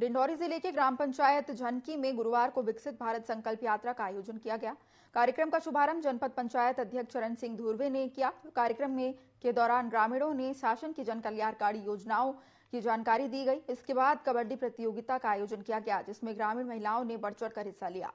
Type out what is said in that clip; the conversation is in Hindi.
डिंडौरी जिले के ग्राम पंचायत झनकी में गुरुवार को विकसित भारत संकल्प यात्रा का आयोजन किया गया कार्यक्रम का शुभारंभ जनपद पंचायत अध्यक्ष चरण सिंह धुर्वे ने किया कार्यक्रम में के दौरान ग्रामीणों ने शासन की जन कल्याणकारी योजनाओं की जानकारी दी गई इसके बाद कबड्डी प्रतियोगिता का आयोजन किया गया जिसमें ग्रामीण महिलाओं ने बढ़ चढ़कर हिस्सा लिया